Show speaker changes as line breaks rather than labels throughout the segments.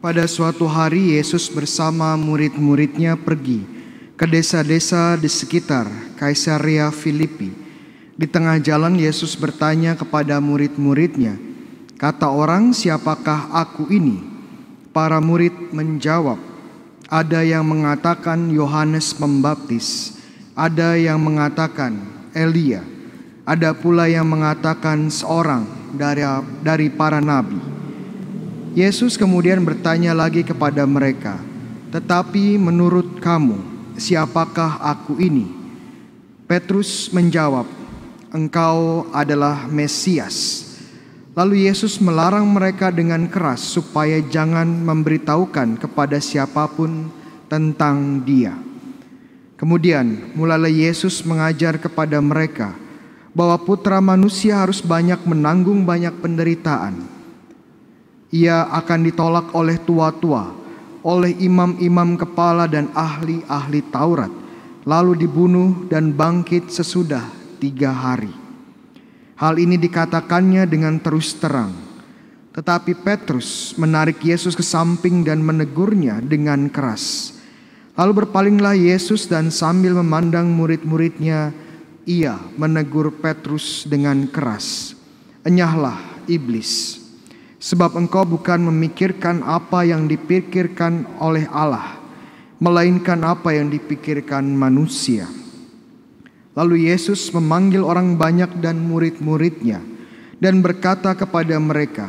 Pada suatu hari Yesus bersama murid-muridnya pergi ke desa-desa di sekitar Kaisaria Filipi. Di tengah jalan Yesus bertanya kepada murid-muridnya, "Kata orang, siapakah aku ini?" Para murid menjawab, "Ada yang mengatakan Yohanes Pembaptis, ada yang mengatakan Elia, ada pula yang mengatakan seorang dari dari para nabi." Yesus kemudian bertanya lagi kepada mereka, "Tetapi menurut kamu, siapakah aku ini?" Petrus menjawab, "Engkau adalah Mesias." Lalu Yesus melarang mereka dengan keras supaya jangan memberitahukan kepada siapapun tentang Dia. Kemudian mulailah Yesus mengajar kepada mereka bahwa Putra Manusia harus banyak menanggung banyak penderitaan ia akan ditolak oleh tua-tua, oleh imam-imam kepala dan ahli-ahli Taurat, lalu dibunuh dan bangkit sesudah tiga hari. Hal ini dikatakannya dengan terus terang. Tetapi Petrus menarik Yesus ke samping dan menegurnya dengan keras. Lalu berpalinglah Yesus dan sambil memandang murid-muridnya, ia menegur Petrus dengan keras. Enyahlah iblis Sebab engkau bukan memikirkan apa yang dipikirkan oleh Allah, melainkan apa yang dipikirkan manusia. Lalu Yesus memanggil orang banyak dan murid-muridnya dan berkata kepada mereka,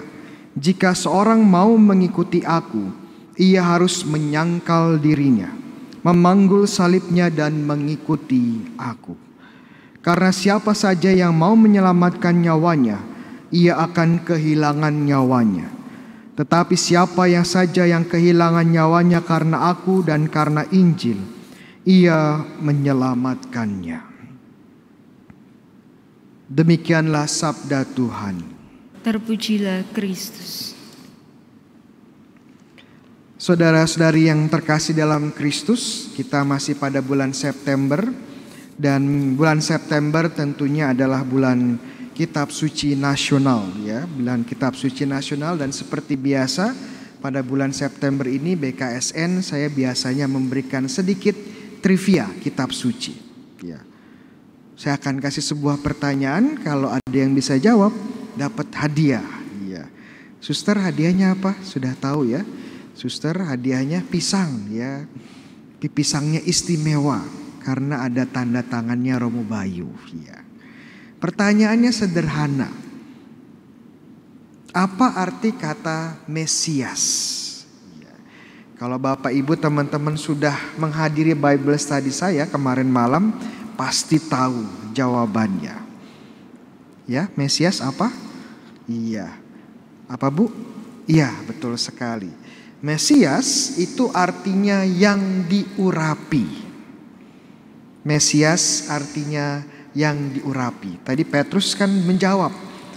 "Jika seorang mau mengikuti Aku, ia harus menyangkal dirinya, memanggul salibnya, dan mengikuti Aku. Karena siapa saja yang mau menyelamatkan nyawanya, ia akan kehilangan nyawanya. Tetapi siapa yang saja yang kehilangan nyawanya karena aku dan karena Injil, ia menyelamatkannya. Demikianlah sabda Tuhan. Terpujilah Kristus. Saudara-saudari yang terkasih dalam Kristus, kita masih pada bulan September dan bulan September tentunya adalah bulan Kitab Suci Nasional ya, bulan Kitab Suci Nasional dan seperti biasa pada bulan September ini BKSN saya biasanya memberikan sedikit trivia kitab suci ya. Saya akan kasih sebuah pertanyaan kalau ada yang bisa jawab dapat hadiah ya. Suster hadiahnya apa? Sudah tahu ya. Suster hadiahnya pisang ya. Pisangnya istimewa karena ada tanda tangannya Romo Bayu ya. Pertanyaannya sederhana. Apa arti kata Mesias? Iya. Kalau Bapak Ibu teman-teman sudah menghadiri Bible study saya kemarin malam, pasti tahu jawabannya. Ya, Mesias apa? Iya. Apa Bu? Iya, betul sekali. Mesias itu artinya yang diurapi. Mesias artinya yang diurapi. Tadi Petrus kan menjawab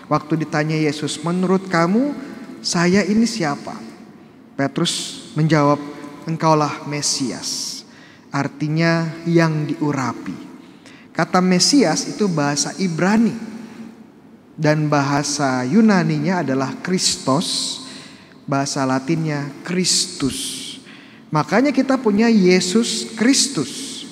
waktu ditanya Yesus, "Menurut kamu saya ini siapa?" Petrus menjawab, "Engkaulah Mesias." Artinya yang diurapi. Kata Mesias itu bahasa Ibrani dan bahasa Yunaninya adalah Kristos, bahasa Latinnya Kristus. Makanya kita punya Yesus Kristus.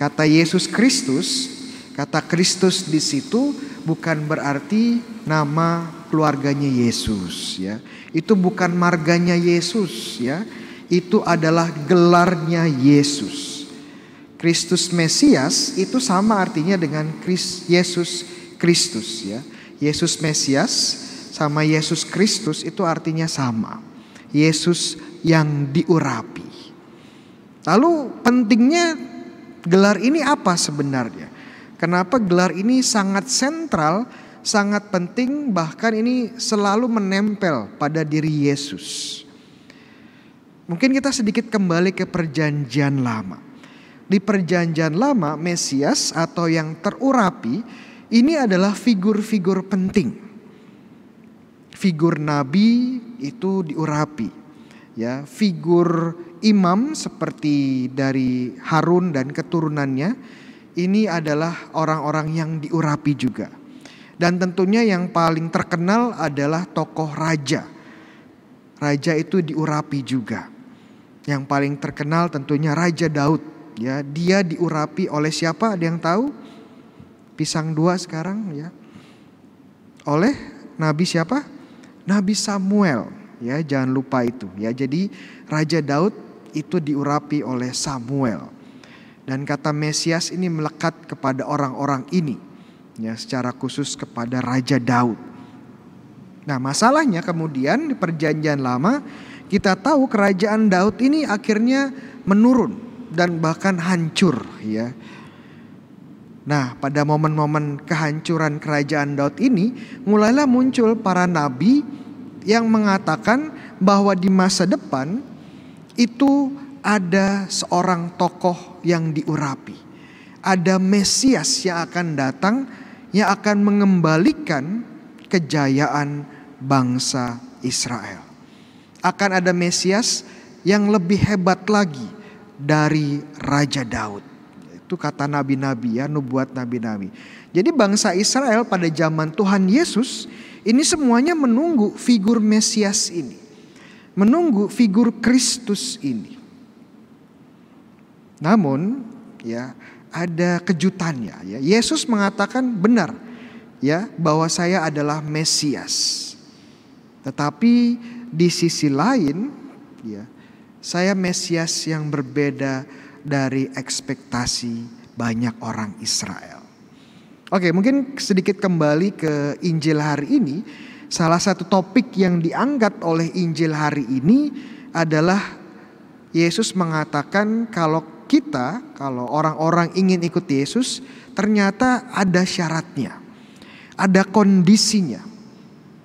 Kata Yesus Kristus Kata Kristus di situ bukan berarti nama keluarganya Yesus ya. Itu bukan marganya Yesus ya. Itu adalah gelarnya Yesus. Kristus Mesias itu sama artinya dengan Christ, Yesus Kristus ya. Yesus Mesias sama Yesus Kristus itu artinya sama. Yesus yang diurapi. Lalu pentingnya gelar ini apa sebenarnya? Kenapa gelar ini sangat sentral, sangat penting, bahkan ini selalu menempel pada diri Yesus. Mungkin kita sedikit kembali ke Perjanjian Lama. Di Perjanjian Lama, Mesias atau yang terurapi ini adalah figur-figur penting. Figur nabi itu diurapi, ya, figur imam seperti dari Harun dan keturunannya ini adalah orang-orang yang diurapi juga. Dan tentunya yang paling terkenal adalah tokoh raja. Raja itu diurapi juga. Yang paling terkenal tentunya Raja Daud. Ya, dia diurapi oleh siapa? Ada yang tahu? Pisang dua sekarang ya. Oleh Nabi siapa? Nabi Samuel. Ya, jangan lupa itu. Ya, jadi Raja Daud itu diurapi oleh Samuel. Dan kata Mesias ini melekat kepada orang-orang ini, ya secara khusus kepada Raja Daud. Nah, masalahnya kemudian di Perjanjian Lama kita tahu kerajaan Daud ini akhirnya menurun dan bahkan hancur, ya. Nah, pada momen-momen kehancuran kerajaan Daud ini, mulailah muncul para nabi yang mengatakan bahwa di masa depan itu ada seorang tokoh yang diurapi. Ada Mesias yang akan datang yang akan mengembalikan kejayaan bangsa Israel. Akan ada Mesias yang lebih hebat lagi dari Raja Daud. Itu kata nabi-nabi ya, nubuat nabi-nabi. Jadi bangsa Israel pada zaman Tuhan Yesus ini semuanya menunggu figur Mesias ini. Menunggu figur Kristus ini. Namun ya ada kejutannya ya. Yesus mengatakan benar ya bahwa saya adalah Mesias. Tetapi di sisi lain ya saya Mesias yang berbeda dari ekspektasi banyak orang Israel. Oke, mungkin sedikit kembali ke Injil hari ini. Salah satu topik yang diangkat oleh Injil hari ini adalah Yesus mengatakan kalau kita kalau orang-orang ingin ikut Yesus ternyata ada syaratnya. Ada kondisinya.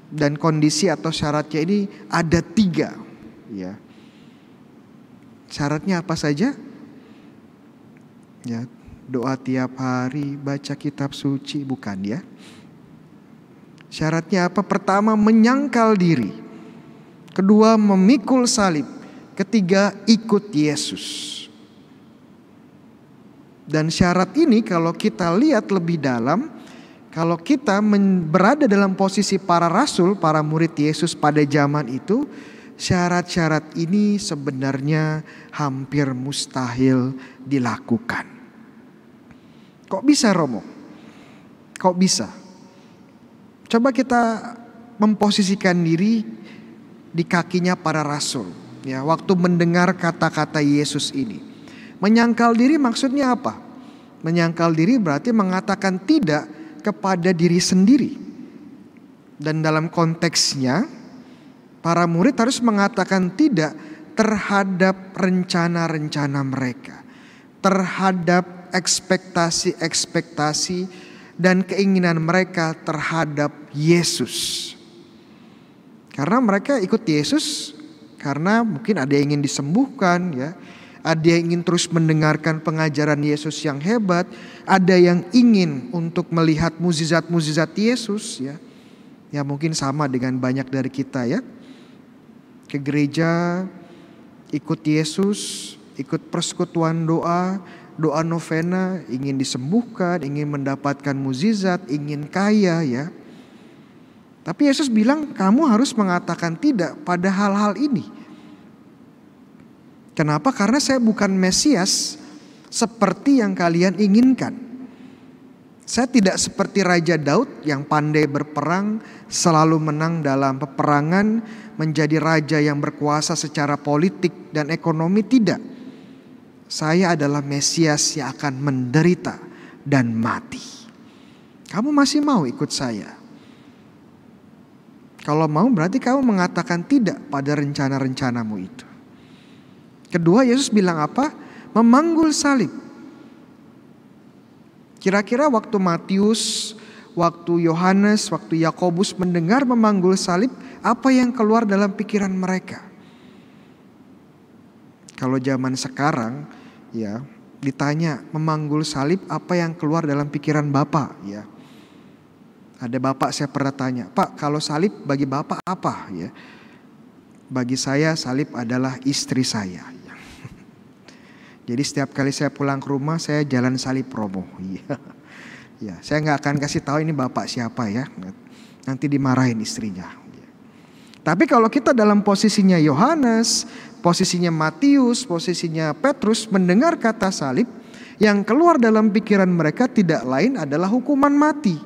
Dan kondisi atau syaratnya ini ada tiga. Ya. Syaratnya apa saja? Ya, doa tiap hari, baca kitab suci, bukan ya. Syaratnya apa? Pertama menyangkal diri. Kedua memikul salib. Ketiga ikut Yesus. Dan syarat ini kalau kita lihat lebih dalam, kalau kita berada dalam posisi para rasul, para murid Yesus pada zaman itu, syarat-syarat ini sebenarnya hampir mustahil dilakukan. Kok bisa Romo? Kok bisa? Coba kita memposisikan diri di kakinya para rasul ya waktu mendengar kata-kata Yesus ini. Menyangkal diri maksudnya apa? Menyangkal diri berarti mengatakan tidak kepada diri sendiri. Dan dalam konteksnya para murid harus mengatakan tidak terhadap rencana-rencana mereka, terhadap ekspektasi-ekspektasi dan keinginan mereka terhadap Yesus. Karena mereka ikut Yesus karena mungkin ada yang ingin disembuhkan ya, ada yang ingin terus mendengarkan pengajaran Yesus yang hebat, ada yang ingin untuk melihat mukjizat-mukjizat Yesus ya. Ya mungkin sama dengan banyak dari kita ya. Ke gereja ikut Yesus, ikut persekutuan doa, doa novena, ingin disembuhkan, ingin mendapatkan mukjizat, ingin kaya ya. Tapi Yesus bilang kamu harus mengatakan tidak pada hal-hal ini. Kenapa? Karena saya bukan Mesias seperti yang kalian inginkan. Saya tidak seperti Raja Daud yang pandai berperang, selalu menang dalam peperangan, menjadi raja yang berkuasa secara politik dan ekonomi. Tidak, saya adalah Mesias yang akan menderita dan mati. Kamu masih mau ikut saya? Kalau mau, berarti kamu mengatakan tidak pada rencana-rencanamu itu. Kedua, Yesus bilang apa? Memanggul salib. Kira-kira waktu Matius, waktu Yohanes, waktu Yakobus mendengar memanggul salib, apa yang keluar dalam pikiran mereka? Kalau zaman sekarang, ya ditanya memanggul salib apa yang keluar dalam pikiran bapak, ya. Ada bapak saya pernah tanya, Pak kalau salib bagi bapak apa? Ya, bagi saya salib adalah istri saya. Jadi setiap kali saya pulang ke rumah saya jalan salib promo. Iya. Ya, saya nggak akan kasih tahu ini bapak siapa ya. Nanti dimarahin istrinya. Iya. Tapi kalau kita dalam posisinya Yohanes, posisinya Matius, posisinya Petrus mendengar kata salib, yang keluar dalam pikiran mereka tidak lain adalah hukuman mati.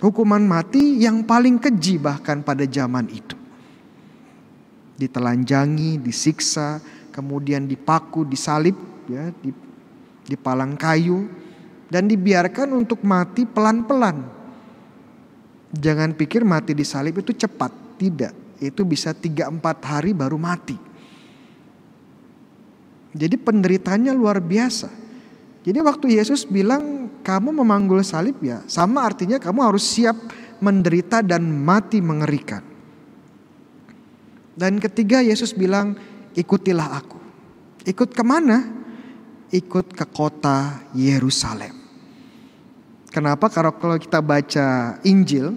Hukuman mati yang paling keji bahkan pada zaman itu. Ditelanjangi, disiksa, kemudian dipaku, disalib, ya, di, di palang kayu, dan dibiarkan untuk mati pelan-pelan. Jangan pikir mati disalib itu cepat, tidak. Itu bisa 3-4 hari baru mati. Jadi penderitanya luar biasa. Jadi waktu Yesus bilang kamu memanggul salib ya, sama artinya kamu harus siap menderita dan mati mengerikan. Dan ketiga Yesus bilang, ikutilah aku. Ikut kemana? Ikut ke kota Yerusalem. Kenapa? Karena kalau kita baca Injil,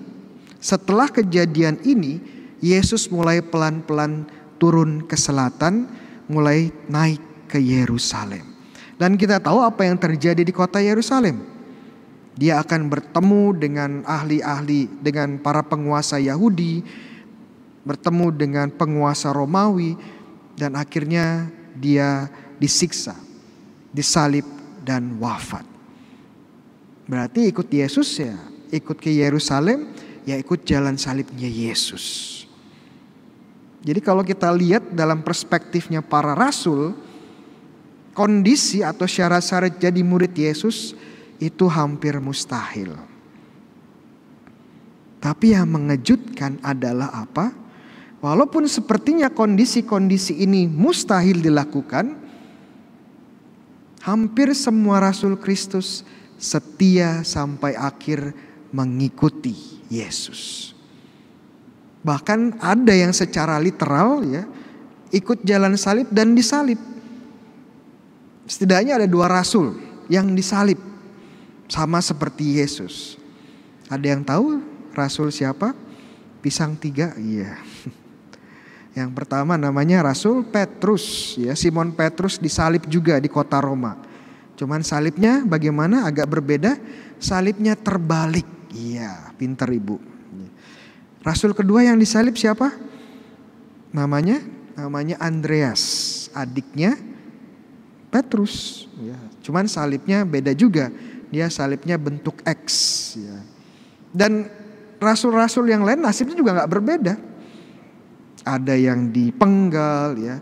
setelah kejadian ini, Yesus mulai pelan-pelan turun ke selatan, mulai naik ke Yerusalem. Dan kita tahu apa yang terjadi di kota Yerusalem. Dia akan bertemu dengan ahli-ahli, dengan para penguasa Yahudi, bertemu dengan penguasa Romawi, dan akhirnya dia disiksa, disalib dan wafat. Berarti ikut Yesus ya, ikut ke Yerusalem ya ikut jalan salibnya Yesus. Jadi kalau kita lihat dalam perspektifnya para rasul, kondisi atau syarat-syarat jadi murid Yesus itu hampir mustahil. Tapi yang mengejutkan adalah apa? Walaupun sepertinya kondisi-kondisi ini mustahil dilakukan, hampir semua rasul Kristus setia sampai akhir mengikuti Yesus. Bahkan ada yang secara literal ya ikut jalan salib dan disalib. Setidaknya ada dua rasul yang disalib sama seperti Yesus. Ada yang tahu rasul siapa? Pisang tiga, iya. Yeah. Yang pertama namanya Rasul Petrus, ya Simon Petrus disalib juga di kota Roma. Cuman salibnya bagaimana agak berbeda, salibnya terbalik. Iya, pinter Ibu. Rasul kedua yang disalib siapa? Namanya namanya Andreas, adiknya Petrus. Ya, cuman salibnya beda juga. Dia salibnya bentuk X ya. Dan rasul-rasul yang lain nasibnya juga nggak berbeda. Ada yang dipenggal ya,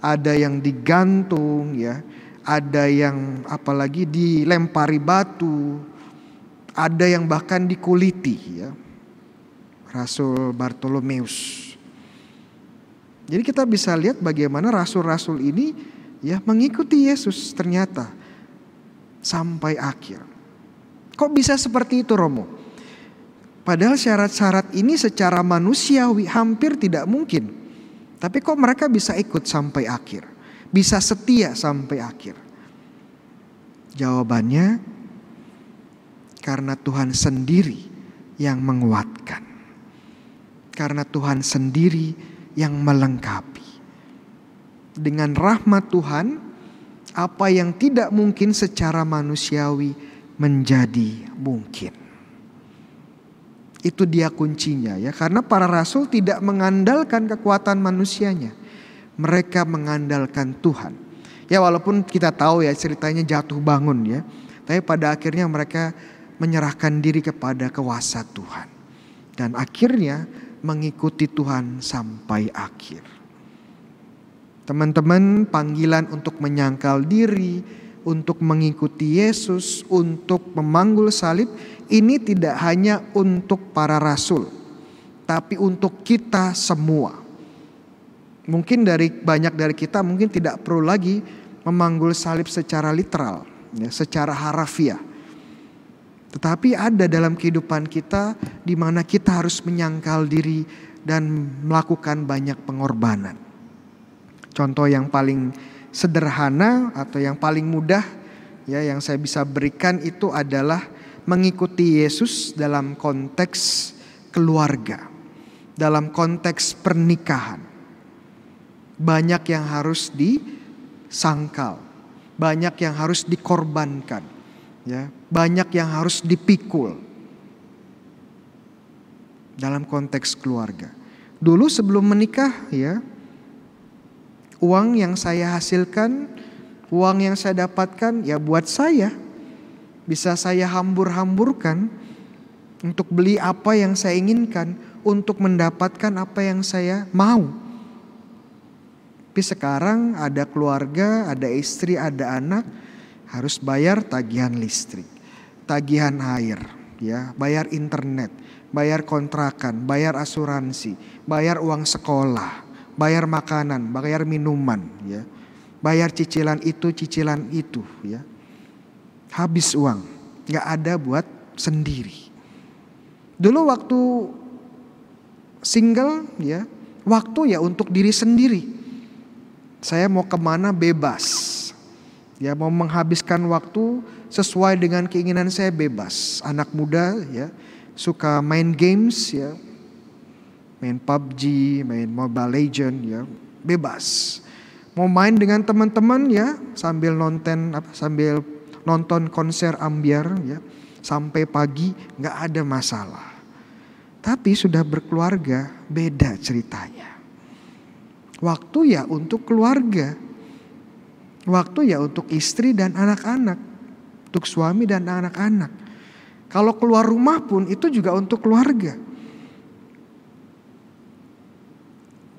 ada yang digantung ya, ada yang apalagi dilempari batu, ada yang bahkan dikuliti ya. Rasul Bartolomeus. Jadi kita bisa lihat bagaimana rasul-rasul ini ya mengikuti Yesus ternyata sampai akhir. Kok bisa seperti itu Romo? Padahal syarat-syarat ini secara manusiawi hampir tidak mungkin. Tapi kok mereka bisa ikut sampai akhir? Bisa setia sampai akhir? Jawabannya karena Tuhan sendiri yang menguatkan. Karena Tuhan sendiri yang melengkapi. Dengan rahmat Tuhan, apa yang tidak mungkin secara manusiawi menjadi mungkin. Itu dia kuncinya ya. Karena para rasul tidak mengandalkan kekuatan manusianya. Mereka mengandalkan Tuhan. Ya walaupun kita tahu ya ceritanya jatuh bangun ya. Tapi pada akhirnya mereka menyerahkan diri kepada kuasa Tuhan. Dan akhirnya mengikuti Tuhan sampai akhir. Teman-teman panggilan untuk menyangkal diri, untuk mengikuti Yesus, untuk memanggul salib, ini tidak hanya untuk para rasul, tapi untuk kita semua. Mungkin dari banyak dari kita mungkin tidak perlu lagi memanggul salib secara literal, ya, secara harafiah. Tetapi ada dalam kehidupan kita di mana kita harus menyangkal diri dan melakukan banyak pengorbanan. Contoh yang paling sederhana atau yang paling mudah ya yang saya bisa berikan itu adalah mengikuti Yesus dalam konteks keluarga, dalam konteks pernikahan. Banyak yang harus disangkal, banyak yang harus dikorbankan, ya, banyak yang harus dipikul dalam konteks keluarga. Dulu sebelum menikah ya, uang yang saya hasilkan, uang yang saya dapatkan ya buat saya. Bisa saya hambur-hamburkan untuk beli apa yang saya inginkan, untuk mendapatkan apa yang saya mau. Tapi sekarang ada keluarga, ada istri, ada anak, harus bayar tagihan listrik, tagihan air, ya, bayar internet, bayar kontrakan, bayar asuransi, bayar uang sekolah bayar makanan, bayar minuman, ya. Bayar cicilan itu, cicilan itu, ya. Habis uang, nggak ada buat sendiri. Dulu waktu single, ya, waktu ya untuk diri sendiri. Saya mau kemana bebas, ya mau menghabiskan waktu sesuai dengan keinginan saya bebas. Anak muda, ya, suka main games, ya, main PUBG, main Mobile Legend ya, bebas. Mau main dengan teman-teman ya, sambil nonton apa sambil nonton konser ambiar ya, sampai pagi nggak ada masalah. Tapi sudah berkeluarga beda ceritanya. Waktu ya untuk keluarga. Waktu ya untuk istri dan anak-anak, untuk suami dan anak-anak. Kalau keluar rumah pun itu juga untuk keluarga.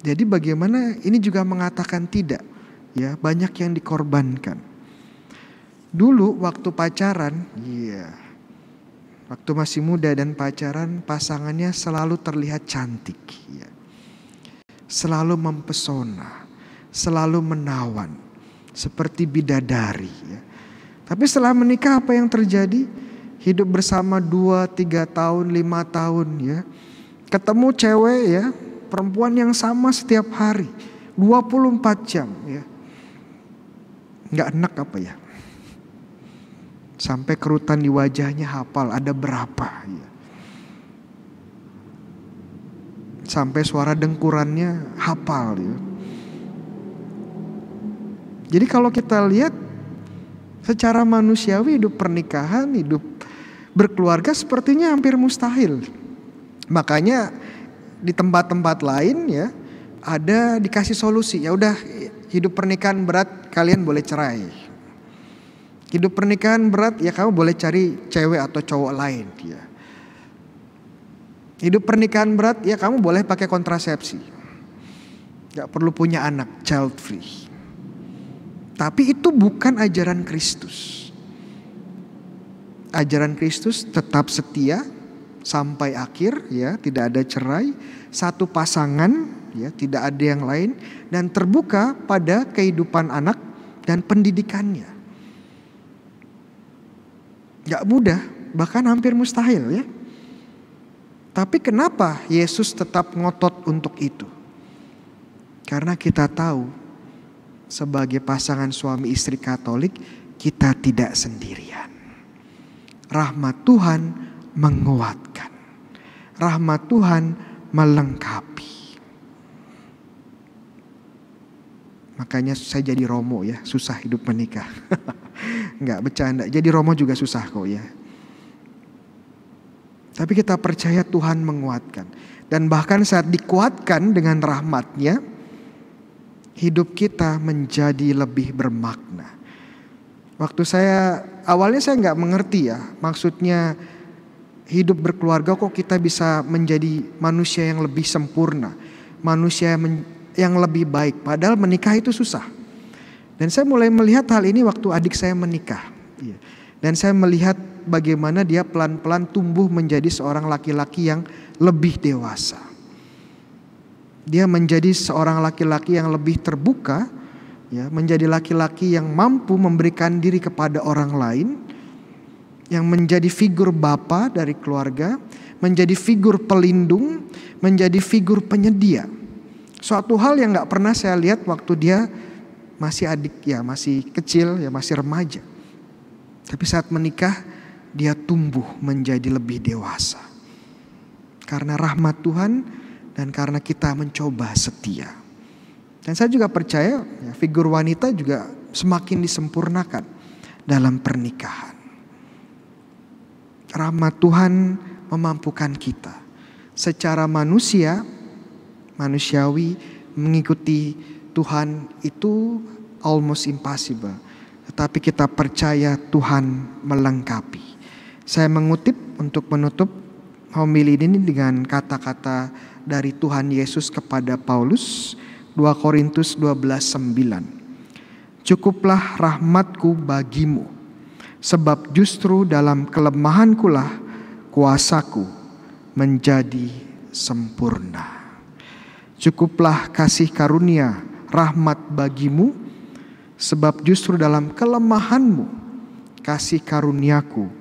Jadi bagaimana ini juga mengatakan tidak ya, banyak yang dikorbankan. Dulu waktu pacaran, iya. waktu masih muda dan pacaran pasangannya selalu terlihat cantik, ya. Selalu mempesona, selalu menawan seperti bidadari ya. Tapi setelah menikah apa yang terjadi? Hidup bersama dua, tiga tahun, lima tahun ya. Ketemu cewek ya, perempuan yang sama setiap hari 24 jam ya. Nggak enak apa ya? Sampai kerutan di wajahnya hafal ada berapa ya. Sampai suara dengkurannya hafal ya. Jadi kalau kita lihat secara manusiawi hidup pernikahan, hidup berkeluarga sepertinya hampir mustahil. Makanya di tempat-tempat lain ya ada dikasih solusi. Ya udah hidup pernikahan berat kalian boleh cerai. Hidup pernikahan berat ya kamu boleh cari cewek atau cowok lain ya. Hidup pernikahan berat ya kamu boleh pakai kontrasepsi. nggak perlu punya anak, child free. Tapi itu bukan ajaran Kristus. Ajaran Kristus tetap setia sampai akhir ya tidak ada cerai satu pasangan ya tidak ada yang lain dan terbuka pada kehidupan anak dan pendidikannya nggak mudah bahkan hampir mustahil ya tapi kenapa Yesus tetap ngotot untuk itu karena kita tahu sebagai pasangan suami istri Katolik kita tidak sendirian rahmat Tuhan menguatkan rahmat Tuhan melengkapi. Makanya saya jadi romo ya, susah hidup menikah. Enggak bercanda, jadi romo juga susah kok ya. Tapi kita percaya Tuhan menguatkan. Dan bahkan saat dikuatkan dengan rahmatnya, hidup kita menjadi lebih bermakna. Waktu saya, awalnya saya nggak mengerti ya, maksudnya hidup berkeluarga kok kita bisa menjadi manusia yang lebih sempurna, manusia yang, lebih baik. Padahal menikah itu susah. Dan saya mulai melihat hal ini waktu adik saya menikah. Iya. Dan saya melihat bagaimana dia pelan-pelan tumbuh menjadi seorang laki-laki yang lebih dewasa. Dia menjadi seorang laki-laki yang lebih terbuka, ya, menjadi laki-laki yang mampu memberikan diri kepada orang lain yang menjadi figur bapa dari keluarga, menjadi figur pelindung, menjadi figur penyedia. Suatu hal yang nggak pernah saya lihat waktu dia masih adik ya, masih kecil ya, masih remaja. Tapi saat menikah dia tumbuh menjadi lebih dewasa. Karena rahmat Tuhan dan karena kita mencoba setia. Dan saya juga percaya ya, figur wanita juga semakin disempurnakan dalam pernikahan rahmat Tuhan memampukan kita secara manusia manusiawi mengikuti Tuhan itu almost impossible tetapi kita percaya Tuhan melengkapi saya mengutip untuk menutup homili ini dengan kata-kata dari Tuhan Yesus kepada Paulus 2 Korintus 12:9 Cukuplah rahmatku bagimu sebab justru dalam kelemahankulah kuasaku menjadi sempurna. Cukuplah kasih karunia rahmat bagimu sebab justru dalam kelemahanmu kasih karuniaku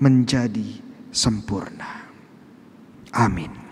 menjadi sempurna. Amin.